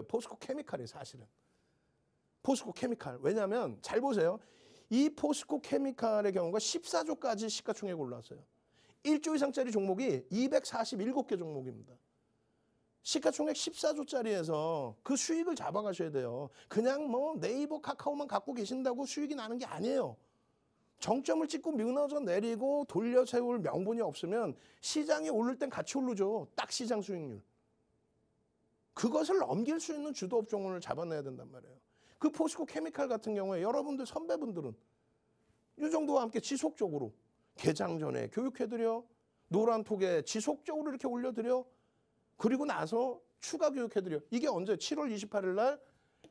포스코 케미칼이 사실은. 포스코 케미칼. 왜냐하면 잘 보세요. 이 포스코 케미칼의 경우가 14조까지 시가총액 올라왔어요. 1조 이상짜리 종목이 247개 종목입니다. 시가총액 14조짜리에서 그 수익을 잡아가셔야 돼요. 그냥 뭐 네이버 카카오만 갖고 계신다고 수익이 나는 게 아니에요. 정점을 찍고 무너져 내리고 돌려 세울 명분이 없으면 시장이 오를 땐 같이 오르죠. 딱 시장 수익률. 그것을 넘길 수 있는 주도 업종을 잡아내야 된단 말이에요. 그 포스코 케미칼 같은 경우에 여러분들 선배분들은 유정도와 함께 지속적으로 개장 전에 교육해드려 노란 톡에 지속적으로 이렇게 올려드려 그리고 나서 추가 교육해드려 이게 언제 7월 28일 날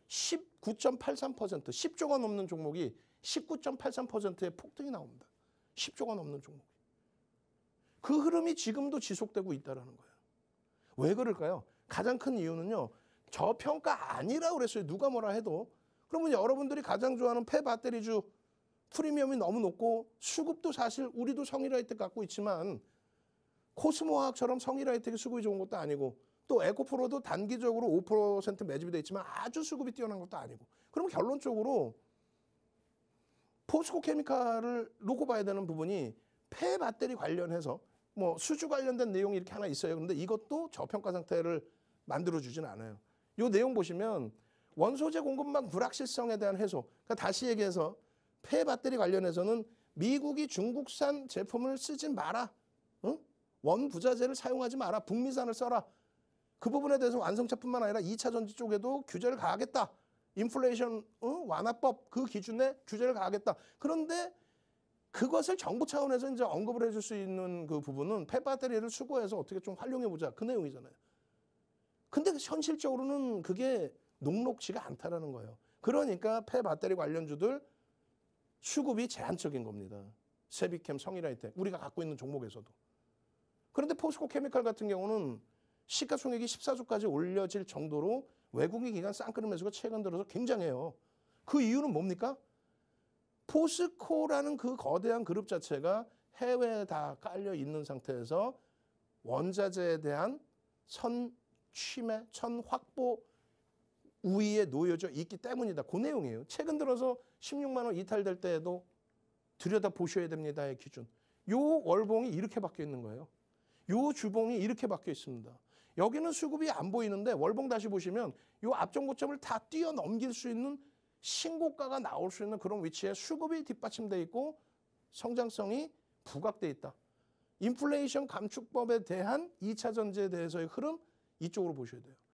19.83% 10조가 넘는 종목이 19.83%의 폭등이 나옵니다. 10조가 넘는 종목. 그 흐름이 지금도 지속되고 있다는 거예요. 왜 그럴까요? 가장 큰 이유는요. 저평가 아니라 그랬어요. 누가 뭐라 해도. 그러면 여러분들이 가장 좋아하는 폐 배터리주 프리미엄이 너무 높고 수급도 사실 우리도 성일 라이트 갖고 있지만 코스모화학처럼 성일 라이트가 수급이 좋은 것도 아니고 또 에코프로도 단기적으로 5% 매집이 돼 있지만 아주 수급이 뛰어난 것도 아니고 그럼 결론적으로 포스코 케미칼을 놓고 봐야 되는 부분이 폐 배터리 관련해서 뭐 수주 관련된 내용이 이렇게 하나 있어요. 그런데 이것도 저평가 상태를 만들어주진 않아요. 요 내용 보시면 원소재 공급망 불확실성에 대한 해소. 그러니까 다시 얘기해서 폐 배터리 관련해서는 미국이 중국산 제품을 쓰지 마라. 응? 원부자재를 사용하지 마라. 북미산을 써라. 그 부분에 대해서 완성차뿐만 아니라 2차 전지 쪽에도 규제를 가하겠다. 인플레이션 응? 어? 완화법 그 기준에 규제를 가하겠다. 그런데 그것을 정부 차원에서 이제 언급을 해줄 수 있는 그 부분은 폐 배터리를 수거해서 어떻게 좀 활용해 보자. 그 내용이잖아요. 근데 현실적으로는 그게 녹록지가 않다라는 거예요. 그러니까 폐 배터리 관련주들 수급이 제한적인 겁니다. 세비캠, 성일아이텍 우리가 갖고 있는 종목에서도. 그런데 포스코 케미칼 같은 경우는 시가총액이 14조까지 올려질 정도로 외국인 기관 쌍끌이 매수가 최근 들어서 굉장해요. 그 이유는 뭡니까? 포스코라는 그 거대한 그룹 자체가 해외에 다 깔려 있는 상태에서 원자재에 대한 선 취매, 천 확보 우위에 놓여져 있기 때문이다. 그 내용이에요. 최근 들어서 16만 원 이탈될 때에도 들여다 보셔야 됩니다의 기준. 요 월봉이 이렇게 바뀌어 있는 거예요. 요 주봉이 이렇게 바뀌어 있습니다. 여기는 수급이 안 보이는데 월봉 다시 보시면 요 앞전고점을 다 뛰어넘길 수 있는 신고가가 나올 수 있는 그런 위치에 수급이 뒷받침돼 있고 성장성이 부각돼 있다. 인플레이션 감축법에 대한 2차 전제에 대해서의 흐름 이쪽으로 보셔야 돼요.